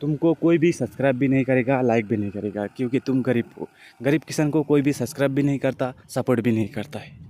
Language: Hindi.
तुमको कोई भी सब्सक्राइब भी नहीं करेगा लाइक भी नहीं करेगा क्योंकि तुम गरीब हो गरीब किसान को कोई भी सब्सक्राइब भी नहीं करता सपोर्ट भी नहीं करता है